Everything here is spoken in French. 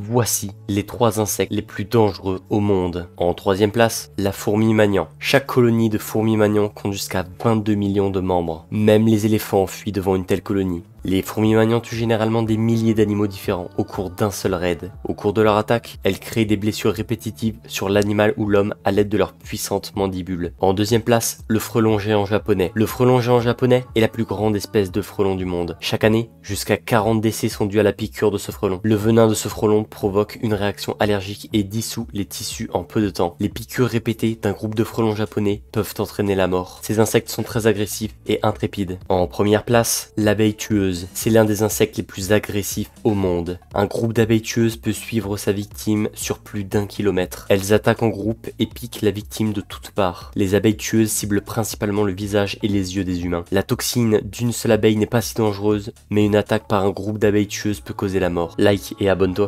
Voici les trois insectes les plus dangereux au monde. En troisième place, la fourmi magnan. Chaque colonie de fourmis magnan compte jusqu'à 22 millions de membres. Même les éléphants fuient devant une telle colonie. Les fourmis magnantes tuent généralement des milliers d'animaux différents au cours d'un seul raid. Au cours de leur attaque, elles créent des blessures répétitives sur l'animal ou l'homme à l'aide de leurs puissantes mandibules. En deuxième place, le frelon géant japonais. Le frelon géant japonais est la plus grande espèce de frelon du monde. Chaque année, jusqu'à 40 décès sont dus à la piqûre de ce frelon. Le venin de ce frelon provoque une réaction allergique et dissout les tissus en peu de temps. Les piqûres répétées d'un groupe de frelons japonais peuvent entraîner la mort. Ces insectes sont très agressifs et intrépides. En première place, l'abeille tueuse c'est l'un des insectes les plus agressifs au monde. Un groupe d'abeilles tueuses peut suivre sa victime sur plus d'un kilomètre. Elles attaquent en groupe et piquent la victime de toutes parts. Les abeilles tueuses ciblent principalement le visage et les yeux des humains. La toxine d'une seule abeille n'est pas si dangereuse, mais une attaque par un groupe d'abeilles tueuses peut causer la mort. Like et abonne-toi.